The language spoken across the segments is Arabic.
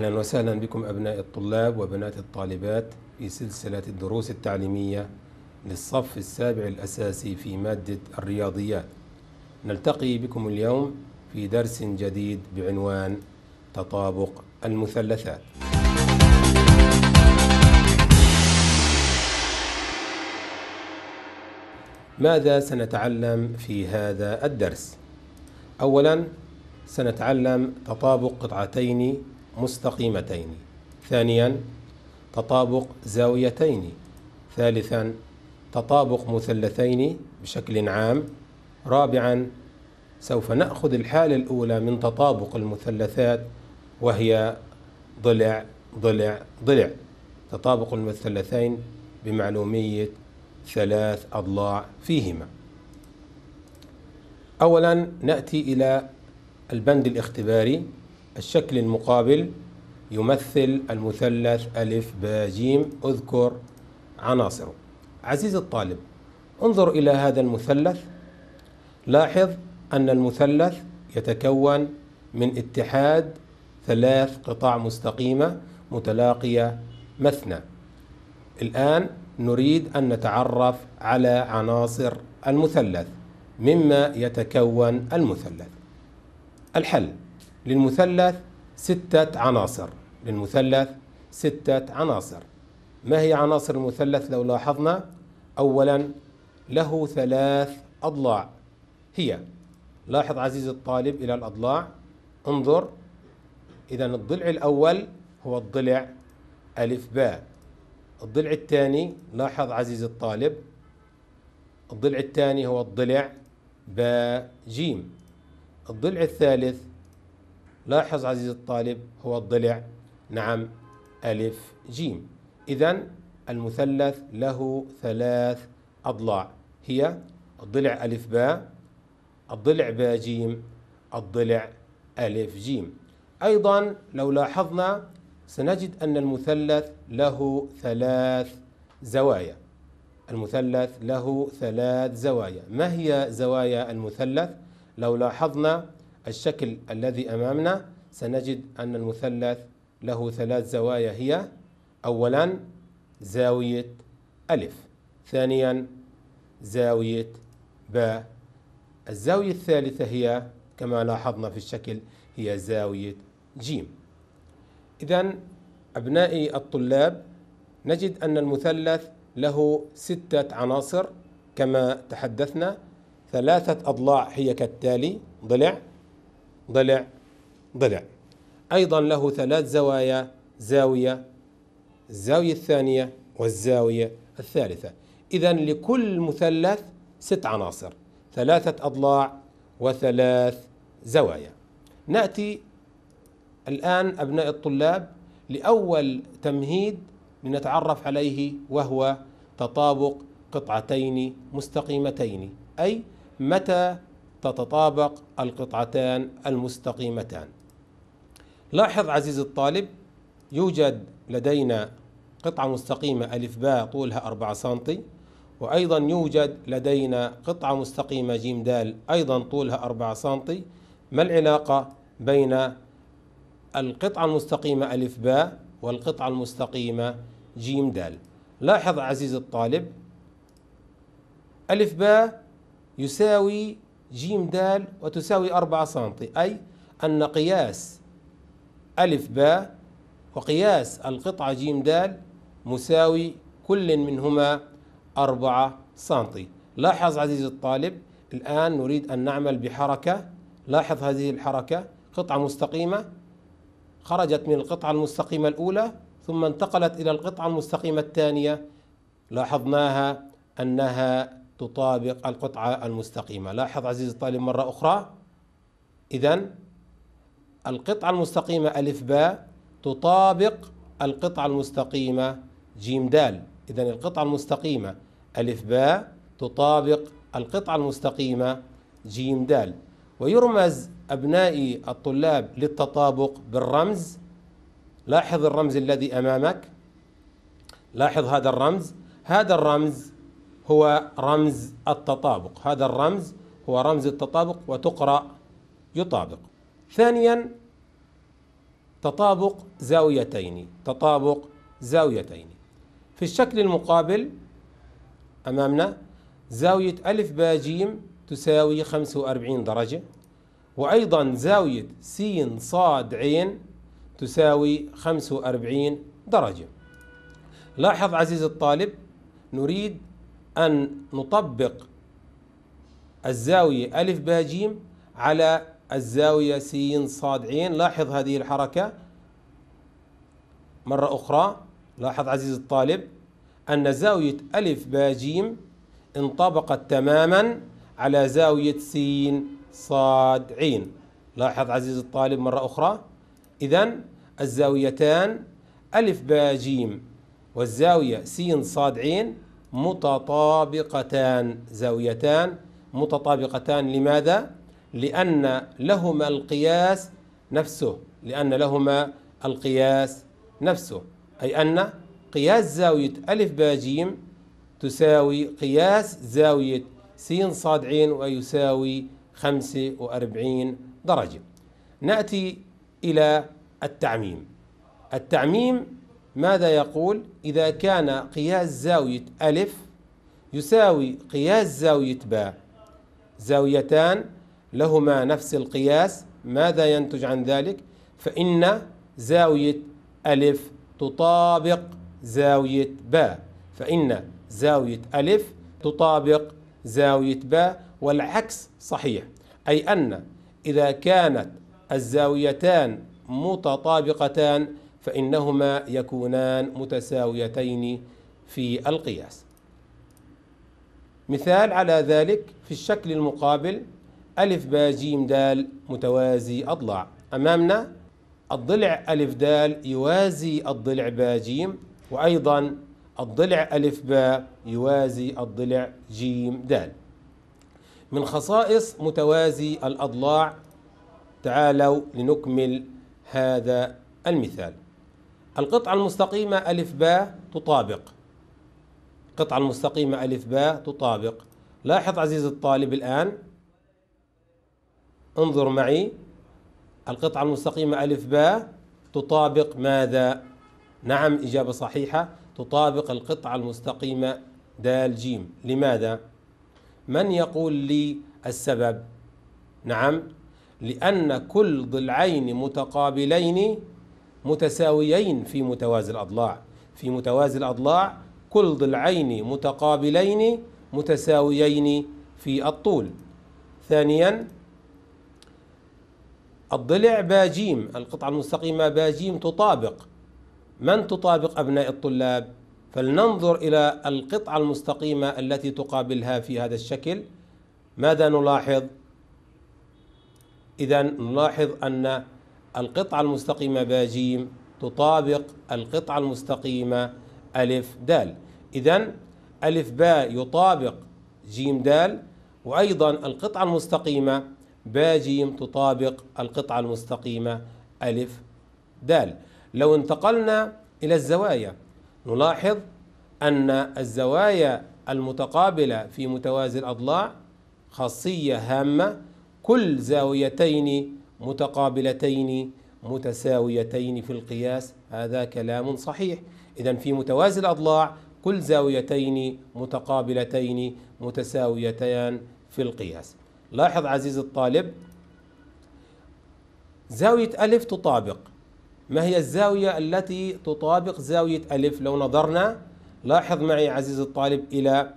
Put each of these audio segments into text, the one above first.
أهلا وسهلا بكم أبناء الطلاب وبنات الطالبات في سلسلة الدروس التعليمية للصف السابع الأساسي في مادة الرياضيات نلتقي بكم اليوم في درس جديد بعنوان تطابق المثلثات ماذا سنتعلم في هذا الدرس؟ أولا سنتعلم تطابق قطعتين مستقيمتين ثانيا تطابق زاويتين ثالثا تطابق مثلثين بشكل عام رابعا سوف نأخذ الحالة الأولى من تطابق المثلثات وهي ضلع ضلع ضلع تطابق المثلثين بمعلومية ثلاث أضلاع فيهما أولا نأتي إلى البند الاختباري الشكل المقابل يمثل المثلث ألف ب ج اذكر عناصره عزيزي الطالب انظر إلى هذا المثلث لاحظ أن المثلث يتكون من اتحاد ثلاث قطع مستقيمة متلاقية مثنى الآن نريد أن نتعرف على عناصر المثلث مما يتكون المثلث الحل للمثلث ستة عناصر للمثلث ستة عناصر ما هي عناصر المثلث لو لاحظنا أولا له ثلاث أضلاع هي لاحظ عزيزي الطالب إلى الأضلاع انظر إذا الضلع الأول هو الضلع ألف باء الضلع الثاني لاحظ عزيزي الطالب الضلع الثاني هو الضلع باء جيم الضلع الثالث لاحظ عزيزي الطالب هو الضلع نعم ألف جيم إذا المثلث له ثلاث أضلاع هي الضلع ألف باء الضلع باء جيم الضلع ألف جيم أيضا لو لاحظنا سنجد أن المثلث له ثلاث زوايا المثلث له ثلاث زوايا ما هي زوايا المثلث؟ لو لاحظنا الشكل الذي امامنا سنجد ان المثلث له ثلاث زوايا هي اولا زاويه الف ثانيا زاويه باء الزاويه الثالثه هي كما لاحظنا في الشكل هي زاويه جيم اذا ابنائي الطلاب نجد ان المثلث له سته عناصر كما تحدثنا ثلاثه اضلاع هي كالتالي ضلع ضلع ضلع أيضا له ثلاث زوايا زاوية الزاوية الثانية والزاوية الثالثة إذا لكل مثلث ست عناصر ثلاثة أضلاع وثلاث زوايا نأتي الآن أبناء الطلاب لأول تمهيد لنتعرف عليه وهو تطابق قطعتين مستقيمتين أي متى تتطابق القطعتان المستقيمتان لاحظ عزيز الطالب يوجد لدينا قطعة مستقيمة ألف باء طولها 4 سنتي وأيضا يوجد لدينا قطعة مستقيمة جيم دال أيضا طولها 4 سنتي ما العلاقة بين القطعة المستقيمة ألف باء والقطعة المستقيمة جيم دال لاحظ عزيز الطالب ألف باء يساوي جيم دال وتساوي 4 سم أي أن قياس ألف باء وقياس القطعة جيم دال مساوي كل منهما 4 سم لاحظ عزيزي الطالب الآن نريد أن نعمل بحركة لاحظ هذه الحركة قطعة مستقيمة خرجت من القطعة المستقيمة الأولى ثم انتقلت إلى القطعة المستقيمة الثانية لاحظناها أنها تطابق القطعة المستقيمة لاحظ عزيزي الطالب مرة أخرى إذا القطعة المستقيمة ألف باء تطابق القطعة المستقيمة جيم دال إذا القطعة المستقيمة ألف باء تطابق القطعة المستقيمة جيم دال ويرمز أبنائي الطلاب للتطابق بالرمز لاحظ الرمز الذي أمامك لاحظ هذا الرمز هذا الرمز هو رمز التطابق هذا الرمز هو رمز التطابق وتقرأ يطابق ثانيا تطابق زاويتين تطابق زاويتين في الشكل المقابل أمامنا زاوية ألف با جيم تساوي 45 درجة وأيضا زاوية س صاد عين تساوي 45 درجة لاحظ عزيزي الطالب نريد أن نطبق الزاوية ألف باء جيم على الزاوية س صاد عين لاحظ هذه الحركة مرة أخرى لاحظ عزيزي الطالب أن زاوية ألف باء جيم انطبقت تماما على زاوية س صاد عين لاحظ عزيزي الطالب مرة أخرى إذا الزاويتان ألف باء جيم والزاوية س صاد عين متطابقتان زاويتان متطابقتان لماذا؟ لأن لهما القياس نفسه لأن لهما القياس نفسه أي أن قياس زاوية ألف باجيم تساوي قياس زاوية سين صاد عين ويساوي 45 درجة نأتي إلى التعميم التعميم ماذا يقول إذا كان قياس زاوية ألف يساوي قياس زاوية باء زاويتان لهما نفس القياس ماذا ينتج عن ذلك فإن زاوية ألف تطابق زاوية باء فإن زاوية ألف تطابق زاوية باء والعكس صحيح أي أن إذا كانت الزاويتان متطابقتان فإنهما يكونان متساويتين في القياس مثال على ذلك في الشكل المقابل ألف با جيم دال متوازي أضلاع أمامنا الضلع ألف دال يوازي الضلع با جيم وأيضا الضلع ألف با يوازي الضلع جيم دال من خصائص متوازي الأضلاع تعالوا لنكمل هذا المثال القطعة المستقيمة ألف باء تطابق القطعة المستقيمة ألف باء تطابق لاحظ عزيزي الطالب الآن انظر معي القطعة المستقيمة ألف باء تطابق ماذا؟ نعم إجابة صحيحة تطابق القطعة المستقيمة دال جيم لماذا؟ من يقول لي السبب؟ نعم لأن كل ضلعين متقابلين متساويين في متوازي الأضلاع في متوازي الأضلاع كل ضلعين متقابلين متساويين في الطول ثانيا الضلع باجيم القطعة المستقيمة باجيم تطابق من تطابق أبناء الطلاب فلننظر إلى القطعة المستقيمة التي تقابلها في هذا الشكل ماذا نلاحظ إذا نلاحظ أن القطعة المستقيمة باجيم تطابق القطعة المستقيمة ألف دال إذا ألف باء يطابق جيم دال وأيضا القطعة المستقيمة باجيم تطابق القطعة المستقيمة ألف دال لو انتقلنا إلى الزوايا نلاحظ أن الزوايا المتقابلة في متوازي الأضلاع خاصية هامة كل زاويتين متقابلتين متساويتين في القياس هذا كلام صحيح إذا في متوازي الأضلاع كل زاويتين متقابلتين متساويتان في القياس لاحظ عزيز الطالب زاوية ألف تطابق ما هي الزاوية التي تطابق زاوية ألف لو نظرنا لاحظ معي عزيز الطالب إلى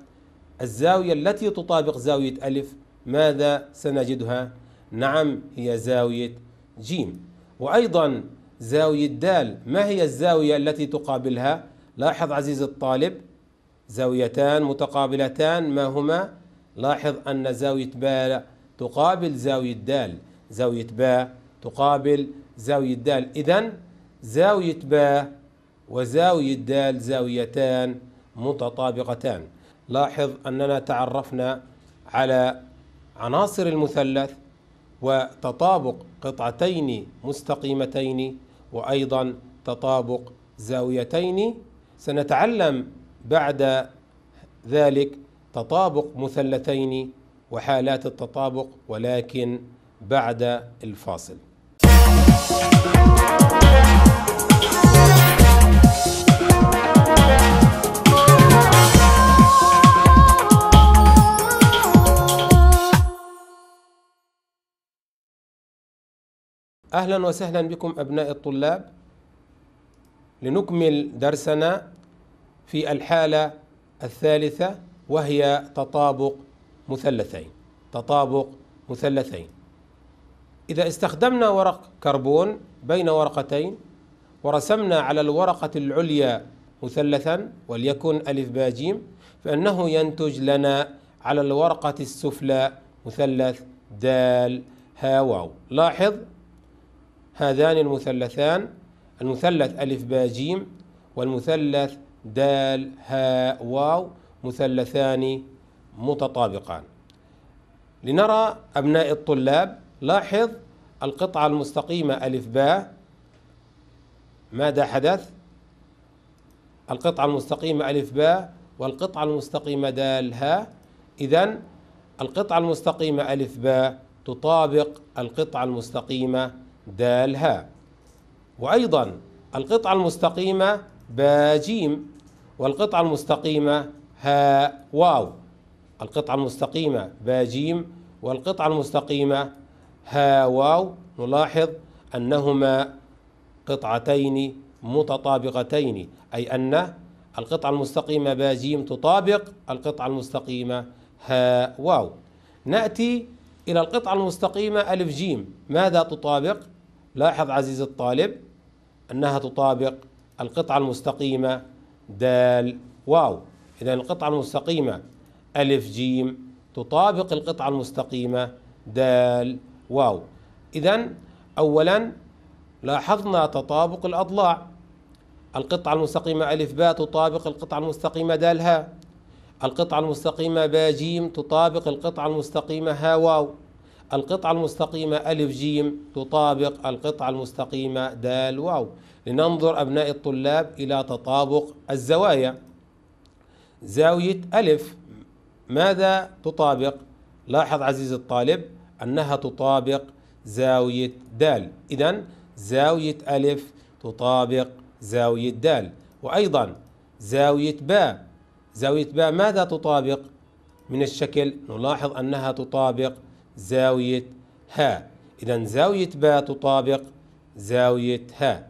الزاوية التي تطابق زاوية ألف ماذا سنجدها نعم هي زاوية جيم وأيضا زاوية دال ما هي الزاوية التي تقابلها لاحظ عزيز الطالب زاويتان متقابلتان ما هما لاحظ أن زاوية باء تقابل زاوية دال زاوية باء تقابل زاوية دال إذا زاوية باء وزاوية دال زاويتان متطابقتان لاحظ أننا تعرفنا على عناصر المثلث وتطابق قطعتين مستقيمتين وايضا تطابق زاويتين سنتعلم بعد ذلك تطابق مثلثين وحالات التطابق ولكن بعد الفاصل أهلا وسهلا بكم أبناء الطلاب لنكمل درسنا في الحالة الثالثة وهي تطابق مثلثين تطابق مثلثين إذا استخدمنا ورق كربون بين ورقتين ورسمنا على الورقة العليا مثلثا وليكن ألف باجيم فإنه ينتج لنا على الورقة السفلى مثلث دال هاواو لاحظ هذان المثلثان المثلث ألف با جيم والمثلث دال هاء واو مثلثان متطابقان لنرى أبناء الطلاب لاحظ القطعة المستقيمة ألف با ماذا حدث؟ القطعة المستقيمة ألف با والقطعة المستقيمة دال هاء إذا القطعة المستقيمة ألف با تطابق القطعة المستقيمة دال ها وأيضا القطعة المستقيمة ج والقطعة المستقيمة ها واو القطعة المستقيمة ج والقطعة المستقيمة ها واو نلاحظ أنهما قطعتين متطابقتين أي أن القطعة المستقيمة ج تطابق القطعة المستقيمة ها واو نأتي إلى القطعة المستقيمة ألف جيم ماذا تطابق؟ لاحظ عزيز الطالب أنها تطابق القطعة المستقيمة دال واو إذا القطعة المستقيمة ألف جيم تطابق القطعة المستقيمة دال واو إذا أولا لاحظنا تطابق الأضلاع القطعة المستقيمة ألف باء تطابق القطعة المستقيمة دال ه القطعة المستقيمة باء جيم تطابق القطعة المستقيمة ها واو القطعة المستقيمة ألف جيم تطابق القطعة المستقيمة دال واو لننظر أبناء الطلاب إلى تطابق الزوايا زاوية ألف ماذا تطابق؟ لاحظ عزيزي الطالب أنها تطابق زاوية دال إذا زاوية ألف تطابق زاوية دال وأيضا زاوية باء زاوية باء ماذا تطابق من الشكل نلاحظ أنها تطابق زاوية ها إذا زاوية ب تطابق زاوية ها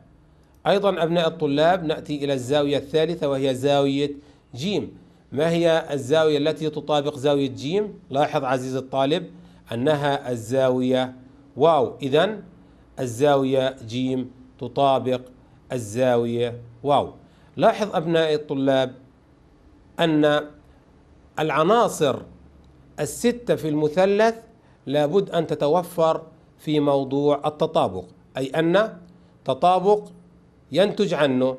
أيضا أبناء الطلاب نأتي إلى الزاوية الثالثة وهي زاوية جيم ما هي الزاوية التي تطابق زاوية جيم لاحظ عزيزي الطالب أنها الزاوية واو إذا الزاوية جيم تطابق الزاوية واو لاحظ أبناء الطلاب أن العناصر الستة في المثلث لابد أن تتوفر في موضوع التطابق أي أن تطابق ينتج عنه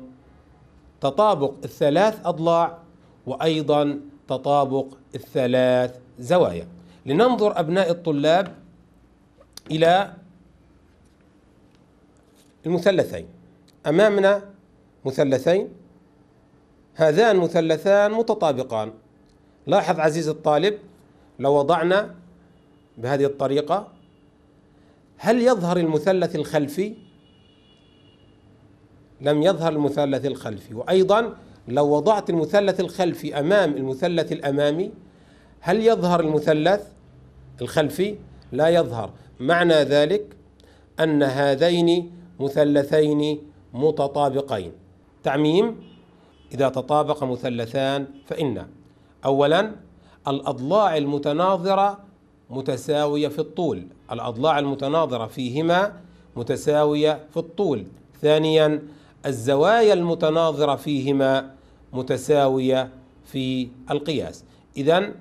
تطابق الثلاث أضلاع وأيضا تطابق الثلاث زوايا لننظر أبناء الطلاب إلى المثلثين أمامنا مثلثين هذان مثلثان متطابقان لاحظ عزيزي الطالب لو وضعنا بهذه الطريقة هل يظهر المثلث الخلفي لم يظهر المثلث الخلفي وأيضا لو وضعت المثلث الخلفي أمام المثلث الأمامي هل يظهر المثلث الخلفي لا يظهر معنى ذلك أن هذين مثلثين متطابقين تعميم إذا تطابق مثلثان فإن أولا الأضلاع المتناظرة متساوية في الطول الأضلاع المتناظرة فيهما متساوية في الطول ثانيا الزوايا المتناظرة فيهما متساوية في القياس إذا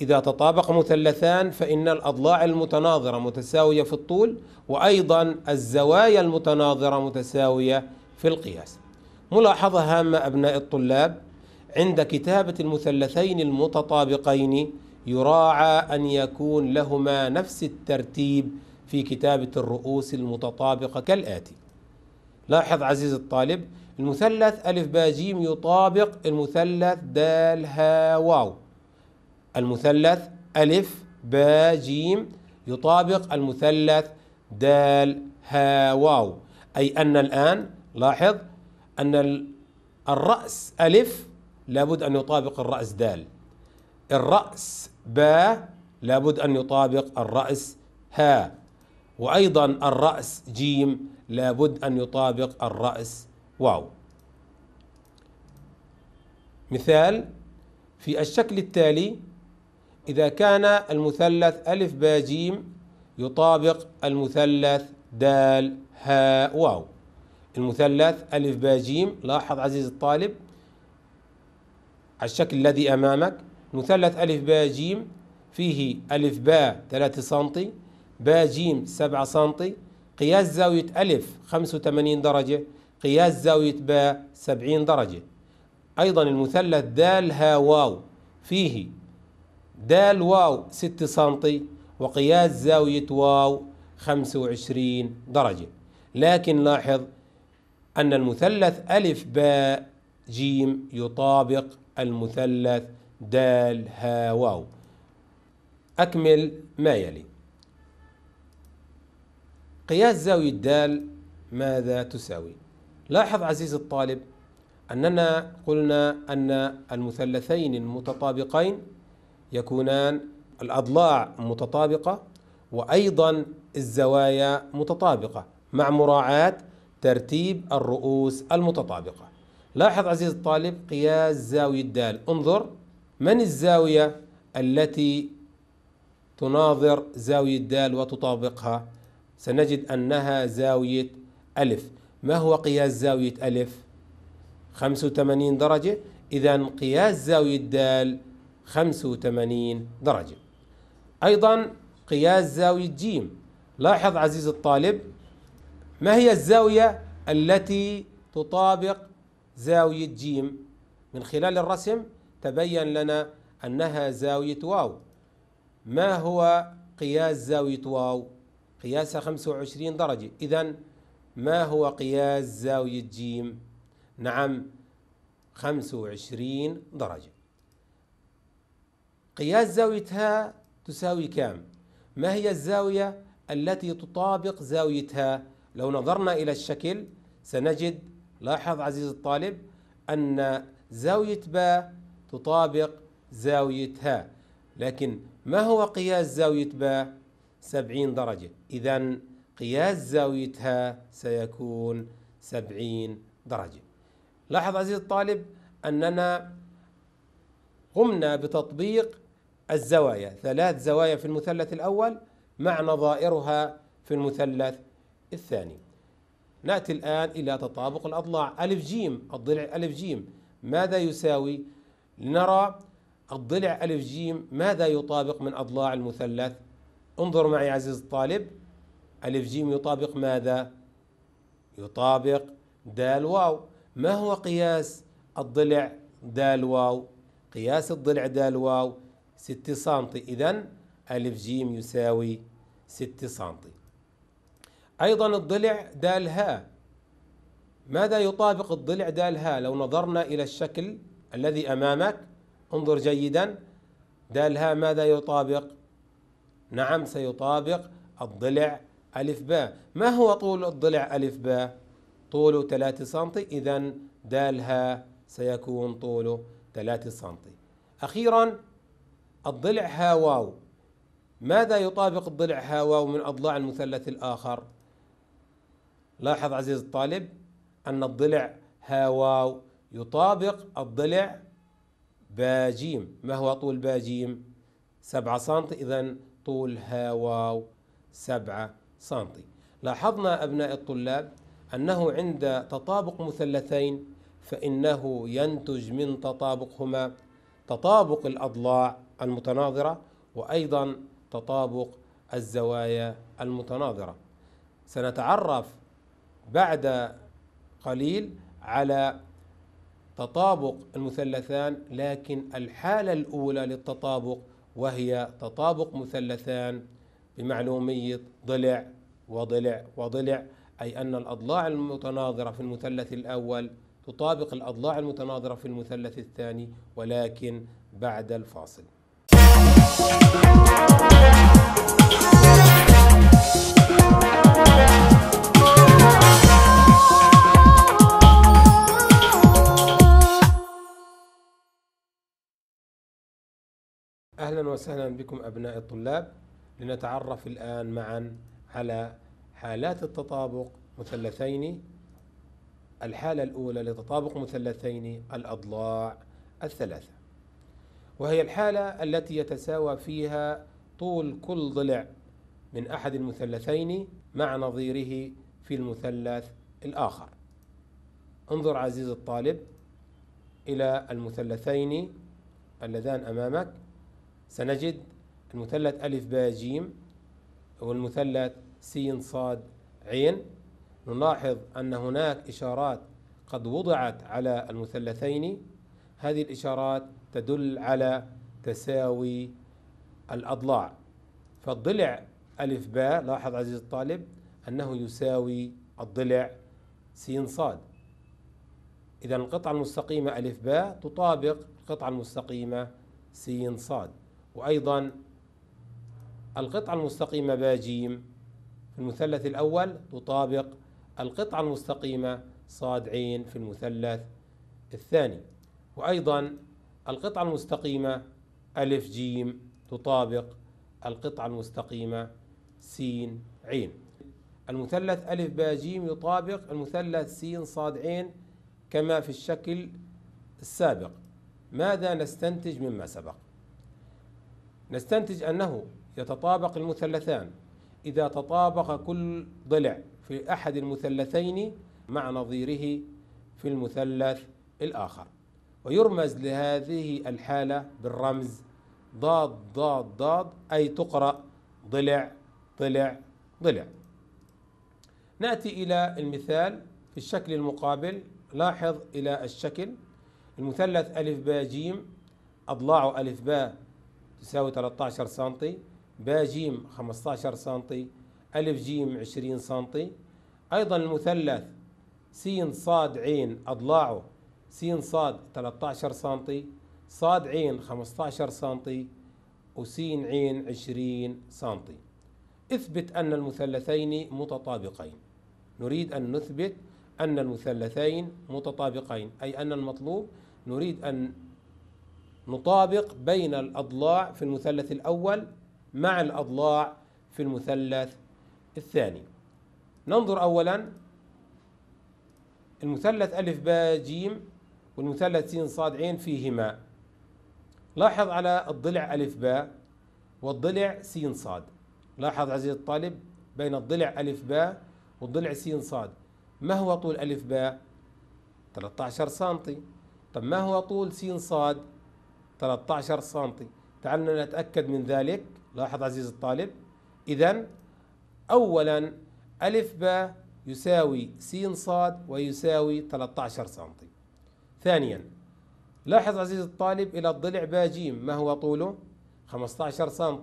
إذا تطابق مثلثان فإن الأضلاع المتناظرة متساوية في الطول وأيضا الزوايا المتناظرة متساوية في القياس ملاحظة هامة أبناء الطلاب عند كتابة المثلثين المتطابقين يراعى أن يكون لهما نفس الترتيب في كتابة الرؤوس المتطابقة كالآتي لاحظ عزيز الطالب المثلث ألف باجيم يطابق المثلث دال ها واو المثلث ألف باجيم يطابق المثلث دال ها واو أي أن الآن لاحظ أن الرأس ألف لابد أن يطابق الرأس دال الرأس باء لابد أن يطابق الرأس هاء وأيضا الرأس جيم لابد أن يطابق الرأس واو مثال في الشكل التالي إذا كان المثلث ألف باء جيم يطابق المثلث دال هاء واو المثلث ألف باء جيم لاحظ عزيزي الطالب الشكل الذي أمامك مثلث ألف باء جيم فيه ألف باء 3 سنتي باء جيم 7 سنتي قياس زاوية ألف 85 درجة قياس زاوية باء 70 درجة أيضا المثلث دال ها واو فيه دال واو 6 سنتي وقياس زاوية واو 25 درجة لكن لاحظ أن المثلث ألف باء جيم يطابق المثلث دال ها واو أكمل ما يلي قياس زاوية دال ماذا تساوي لاحظ عزيز الطالب أننا قلنا أن المثلثين المتطابقين يكونان الأضلاع متطابقة وأيضا الزوايا متطابقة مع مراعاة ترتيب الرؤوس المتطابقة لاحظ عزيز الطالب قياس زاوية د انظر من الزاوية التي تناظر زاوية دال وتطابقها سنجد أنها زاوية ألف ما هو قياس زاوية ألف 85 درجة إذا قياس زاوية دال 85 درجة أيضا قياس زاوية جيم لاحظ عزيزي الطالب ما هي الزاوية التي تطابق زاوية جيم من خلال الرسم تبين لنا أنها زاوية واو ما هو قياس زاوية واو قياسها 25 درجة إذا ما هو قياس زاوية جيم نعم 25 درجة قياس زاويتها تساوي كام ما هي الزاوية التي تطابق زاويتها لو نظرنا إلى الشكل سنجد لاحظ عزيزي الطالب أن زاوية باء تطابق زاوية ها لكن ما هو قياس زاوية باء سبعين درجة إذا قياس زاوية ها سيكون سبعين درجة لاحظ عزيزي الطالب أننا قمنا بتطبيق الزوايا ثلاث زوايا في المثلث الأول مع نظائرها في المثلث الثاني نأتي الآن إلى تطابق الأضلاع ألف جيم الضلع ألف جيم ماذا يساوي لنرى الضلع ألف جيم ماذا يطابق من أضلاع المثلث انظر معي عزيز الطالب ألف جيم يطابق ماذا يطابق دال واو ما هو قياس الضلع دال واو قياس الضلع دال واو 6 سنتي إذا ألف جيم يساوي 6 سنتي أيضا الضلع دال ها ماذا يطابق الضلع دال ها لو نظرنا إلى الشكل الذي امامك انظر جيدا دالها ماذا يطابق نعم سيطابق الضلع ألف باء ما هو طول الضلع ألف باء طوله 3 سنتي إذا دالها سيكون طوله 3 سنتي أخيرا الضلع ها واو ماذا يطابق الضلع ها واو من أضلاع المثلث الآخر لاحظ عزيز الطالب أن الضلع ها واو يطابق الضلع باجيم ما هو طول باجيم سبعة سنتي إذا طول هاواو سبعة سنتي لاحظنا أبناء الطلاب أنه عند تطابق مثلثين فإنه ينتج من تطابقهما تطابق الأضلاع المتناظرة وأيضا تطابق الزوايا المتناظرة سنتعرف بعد قليل على تطابق المثلثان لكن الحالة الأولى للتطابق وهي تطابق مثلثان بمعلومية ضلع وضلع وضلع أي أن الأضلاع المتناظرة في المثلث الأول تطابق الأضلاع المتناظرة في المثلث الثاني ولكن بعد الفاصل. أهلا وسهلا بكم أبناء الطلاب لنتعرف الآن معا على حالات التطابق مثلثين الحالة الأولى لتطابق مثلثين الأضلاع الثلاثة وهي الحالة التي يتساوى فيها طول كل ضلع من أحد المثلثين مع نظيره في المثلث الآخر انظر عزيزي الطالب إلى المثلثين اللذان أمامك سنجد المثلث ألف باء جيم والمثلث سين صاد عين نلاحظ أن هناك إشارات قد وضعت على المثلثين هذه الإشارات تدل على تساوي الأضلاع فالضلع ألف باء لاحظ عزيزي الطالب أنه يساوي الضلع سين صاد إذا القطعة المستقيمة ألف باء تطابق القطعة المستقيمة سين صاد وأيضا القطعة المستقيمة باجيم في المثلث الأول تطابق القطعة المستقيمة صاد عين في المثلث الثاني وأيضا القطعة المستقيمة ألف جيم تطابق القطعة المستقيمة سين عين المثلث ألف ب جيم يطابق المثلث سين صاد عين كما في الشكل السابق ماذا نستنتج مما سبق نستنتج أنه يتطابق المثلثان إذا تطابق كل ضلع في أحد المثلثين مع نظيره في المثلث الآخر ويرمز لهذه الحالة بالرمز ضاد ضاد ضاد أي تقرأ ضلع ضلع ضلع نأتي إلى المثال في الشكل المقابل لاحظ إلى الشكل المثلث ألف با جيم أضلاع ألف با تساوي 13 سم ب ج 15 سم ألف ج 20 سم أيضا المثلث س ص ع أضلاعه س ص 13 سم ص ع 15 سم س ع 20 سم اثبت أن المثلثين متطابقين نريد أن نثبت أن المثلثين متطابقين أي أن المطلوب نريد أن نطابق بين الأضلاع في المثلث الأول مع الأضلاع في المثلث الثاني ننظر أولا المثلث ألف باء جيم والمثلث سين صاد عين فيهما لاحظ على الضلع ألف باء والضلع سين صاد لاحظ عزيزي الطالب بين الضلع ألف باء والضلع سين صاد ما هو طول ألف باء 13 سنتي طب ما هو طول سين صاد 13 سم تعالوا نتأكد من ذلك لاحظ عزيز الطالب إذا أولا ألف ب يساوي س ص ويساوي 13 سم ثانيا لاحظ عزيز الطالب إلى الضلع ب ج ما هو طوله 15 سم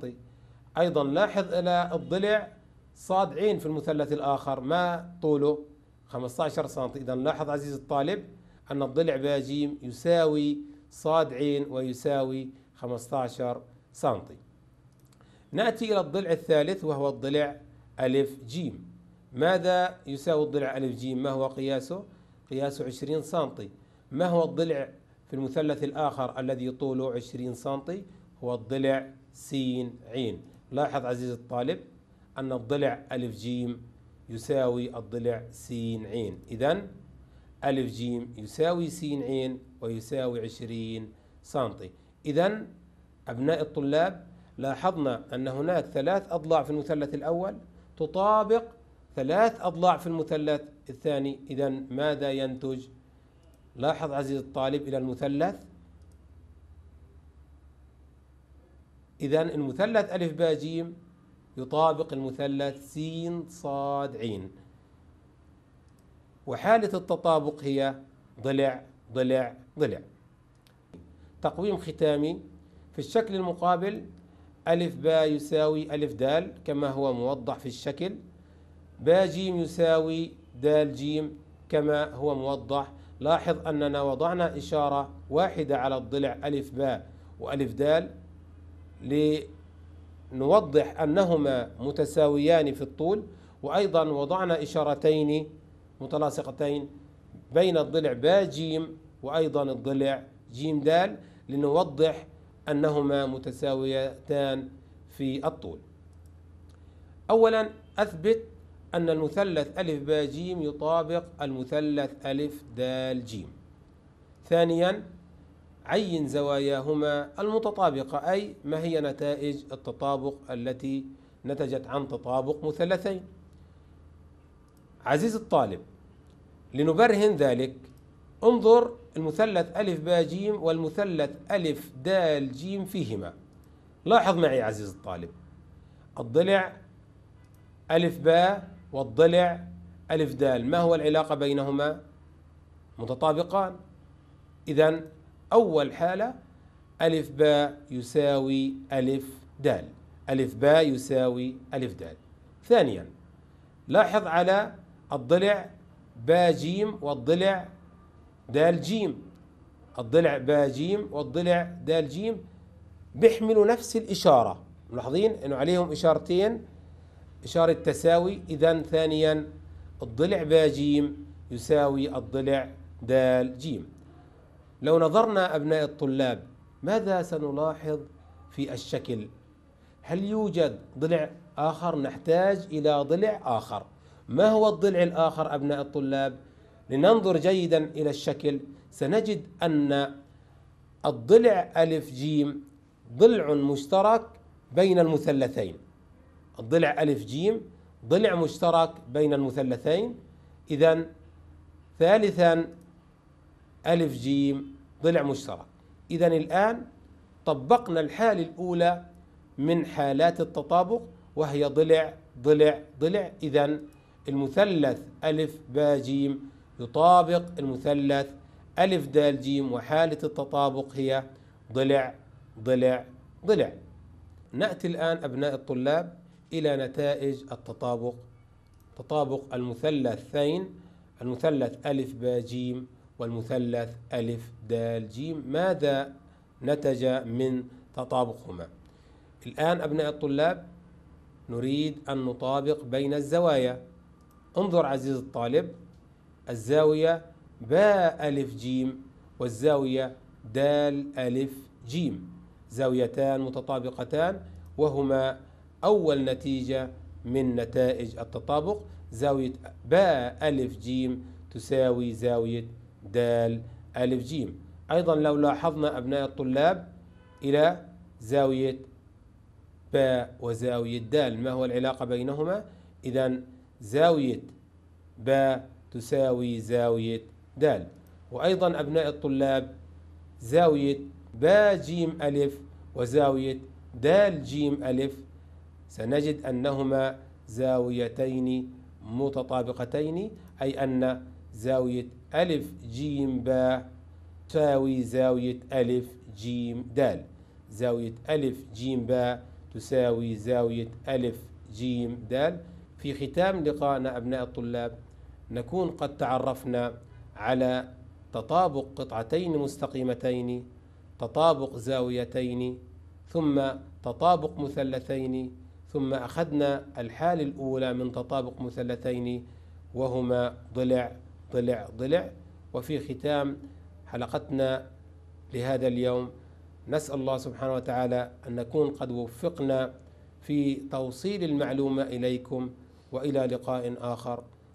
أيضا لاحظ إلى الضلع صاد عين في المثلث الآخر ما طوله 15 سم إذا لاحظ عزيز الطالب أن الضلع ب ج يساوي صاد عين ويساوي 15 سنتي نأتي إلى الضلع الثالث وهو الضلع ألف جيم ماذا يساوي الضلع ألف جيم ما هو قياسه؟ قياسه 20 سنتي ما هو الضلع في المثلث الآخر الذي طوله 20 سنتي هو الضلع س عين لاحظ عزيزي الطالب أن الضلع ألف جيم يساوي الضلع س عين إذا ألف جيم يساوي س عين ويساوي 20 سنتي إذا أبناء الطلاب لاحظنا أن هناك ثلاث أضلاع في المثلث الأول تطابق ثلاث أضلاع في المثلث الثاني إذا ماذا ينتج؟ لاحظ عزيزي الطالب إلى المثلث إذا المثلث ألف باء جيم يطابق المثلث سين صاد عين وحالة التطابق هي ضلع ضلع ضلع تقويم ختامي في الشكل المقابل ألف با يساوي ألف دال كما هو موضح في الشكل با جيم يساوي دال جيم كما هو موضح لاحظ أننا وضعنا إشارة واحدة على الضلع ألف با وألف دال لنوضح أنهما متساويان في الطول وأيضا وضعنا إشارتين متلاصقتين بين الضلع با جيم وأيضا الضلع جيم دال لنوضح أنهما متساويتان في الطول أولا أثبت أن المثلث ألف ب جيم يطابق المثلث ألف دال جيم ثانيا عين زواياهما المتطابقة أي ما هي نتائج التطابق التي نتجت عن تطابق مثلثين عزيز الطالب لنبرهن ذلك انظر المثلث ألف با جيم والمثلث ألف دال جيم فيهما لاحظ معي عزيز الطالب الضلع ألف با والضلع ألف دال ما هو العلاقة بينهما متطابقان إذا أول حالة ألف با يساوي ألف دال ألف با يساوي ألف دال ثانيا لاحظ على الضلع با جيم والضلع دال جيم الضلع با جيم والضلع دال جيم بيحملوا نفس الإشارة ملاحظين أنه عليهم إشارتين إشارة تساوي إذا ثانيا الضلع با جيم يساوي الضلع دال جيم لو نظرنا أبناء الطلاب ماذا سنلاحظ في الشكل هل يوجد ضلع آخر نحتاج إلى ضلع آخر ما هو الضلع الآخر أبناء الطلاب؟ لننظر جيدا إلى الشكل سنجد أن الضلع ألف جيم ضلع مشترك بين المثلثين الضلع ألف جيم ضلع مشترك بين المثلثين إذا ثالثا ألف جيم ضلع مشترك إذا الآن طبقنا الحالة الأولى من حالات التطابق وهي ضلع ضلع ضلع إذا المثلث ألف باء جيم يطابق المثلث ألف دال جيم وحالة التطابق هي ضلع ضلع ضلع نأتي الآن أبناء الطلاب إلى نتائج التطابق تطابق المثلثين المثلث ألف با جيم والمثلث ألف دال جيم ماذا نتج من تطابقهما الآن أبناء الطلاب نريد أن نطابق بين الزوايا انظر عزيز الطالب الزاوية باء ألف جيم والزاوية دال ألف جيم زاويتان متطابقتان وهما أول نتيجة من نتائج التطابق زاوية باء ألف جيم تساوي زاوية دال ألف جيم أيضا لو لاحظنا أبناء الطلاب إلى زاوية باء وزاوية دال ما هو العلاقة بينهما إذا زاوية باء تساوي زاوية د وأيضا أبناء الطلاب زاوية ب ج أ وزاوية د ج أ سنجد أنهما زاويتين متطابقتين أي أن زاوية أ ج ب تساوي زاوية أ ج د زاوية أ ج ب تساوي زاوية أ ج د في ختام لقائنا أبناء الطلاب نكون قد تعرفنا على تطابق قطعتين مستقيمتين تطابق زاويتين ثم تطابق مثلثين ثم أخذنا الحال الأولى من تطابق مثلثين وهما ضلع ضلع ضلع وفي ختام حلقتنا لهذا اليوم نسأل الله سبحانه وتعالى أن نكون قد وفقنا في توصيل المعلومة إليكم وإلى لقاء آخر